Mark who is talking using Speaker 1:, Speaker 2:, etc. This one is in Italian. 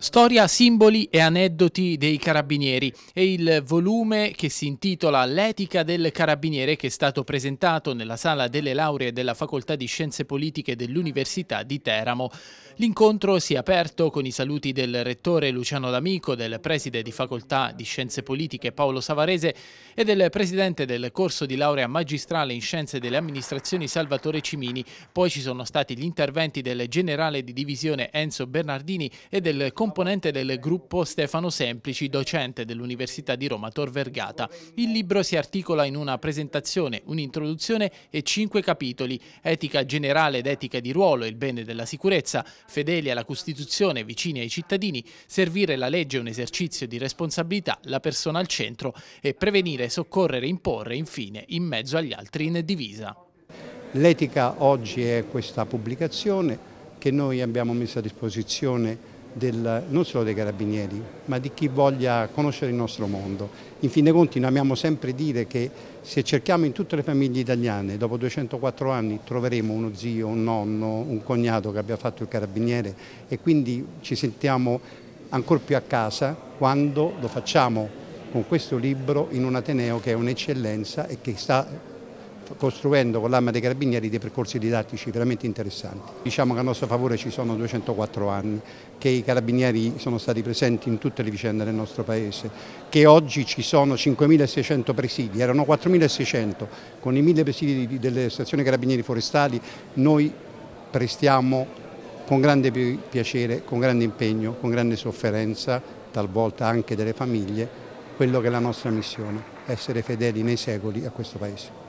Speaker 1: Storia, simboli e aneddoti dei carabinieri è il volume che si intitola L'etica del carabiniere che è stato presentato nella sala delle lauree della Facoltà di Scienze Politiche dell'Università di Teramo. L'incontro si è aperto con i saluti del rettore Luciano D'Amico, del preside di Facoltà di Scienze Politiche Paolo Savarese e del presidente del corso di laurea magistrale in Scienze delle Amministrazioni Salvatore Cimini. Poi ci sono stati gli interventi del generale di divisione Enzo Bernardini e del comandante componente del gruppo Stefano Semplici, docente dell'Università di Roma Tor Vergata. Il libro si articola in una presentazione, un'introduzione e cinque capitoli, etica generale ed etica di ruolo, il bene della sicurezza, fedeli alla Costituzione, vicini ai cittadini, servire la legge un esercizio di responsabilità, la persona al centro e prevenire, soccorrere, imporre, infine, in mezzo agli altri in divisa.
Speaker 2: L'etica oggi è questa pubblicazione che noi abbiamo messo a disposizione del, non solo dei carabinieri, ma di chi voglia conoscere il nostro mondo. In fin dei conti noi amiamo sempre dire che se cerchiamo in tutte le famiglie italiane, dopo 204 anni troveremo uno zio, un nonno, un cognato che abbia fatto il carabiniere e quindi ci sentiamo ancora più a casa quando lo facciamo con questo libro in un Ateneo che è un'eccellenza e che sta costruendo con l'arma dei Carabinieri dei percorsi didattici veramente interessanti. Diciamo che a nostro favore ci sono 204 anni, che i Carabinieri sono stati presenti in tutte le vicende del nostro Paese, che oggi ci sono 5.600 presidi, erano 4.600, con i 1.000 presidi delle stazioni Carabinieri forestali noi prestiamo con grande piacere, con grande impegno, con grande sofferenza, talvolta anche delle famiglie, quello che è la nostra missione, essere fedeli nei secoli a questo Paese.